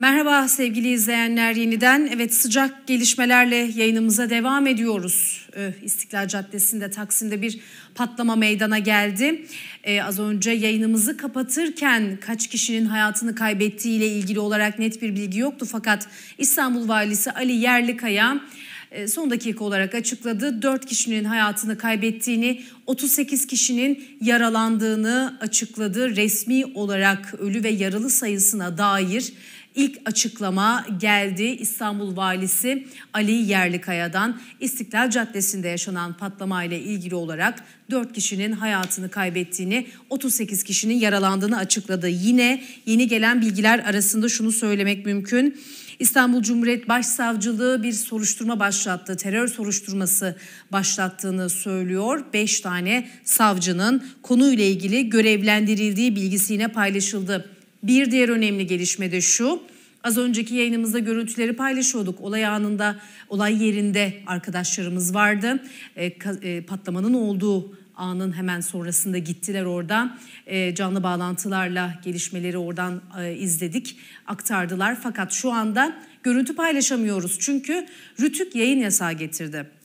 Merhaba sevgili izleyenler yeniden. Evet sıcak gelişmelerle yayınımıza devam ediyoruz. İstiklal Caddesi'nde Taksim'de bir patlama meydana geldi. Ee, az önce yayınımızı kapatırken kaç kişinin hayatını kaybettiği ile ilgili olarak net bir bilgi yoktu. Fakat İstanbul Valisi Ali Yerlikaya e, son dakika olarak açıkladı. 4 kişinin hayatını kaybettiğini, 38 kişinin yaralandığını açıkladı. Resmi olarak ölü ve yaralı sayısına dair ilk açıklama geldi. İstanbul Valisi Ali Yerlikaya'dan İstiklal Caddesi'nde yaşanan patlama ile ilgili olarak 4 kişinin hayatını kaybettiğini, 38 kişinin yaralandığını açıkladı. Yine yeni gelen bilgiler arasında şunu söylemek mümkün. İstanbul Cumhuriyet Başsavcılığı bir soruşturma başlattı. Terör soruşturması başlattığını söylüyor. 5 tane savcının konuyla ilgili görevlendirildiği bilgisi yine paylaşıldı. Bir diğer önemli gelişme de şu. Az önceki yayınımızda görüntüleri paylaşıyorduk. Olay anında, olay yerinde arkadaşlarımız vardı. E, ka, e, patlamanın olduğu anın hemen sonrasında gittiler oradan. E, canlı bağlantılarla gelişmeleri oradan e, izledik, aktardılar. Fakat şu anda görüntü paylaşamıyoruz. Çünkü Rütük yayın yasağı getirdi.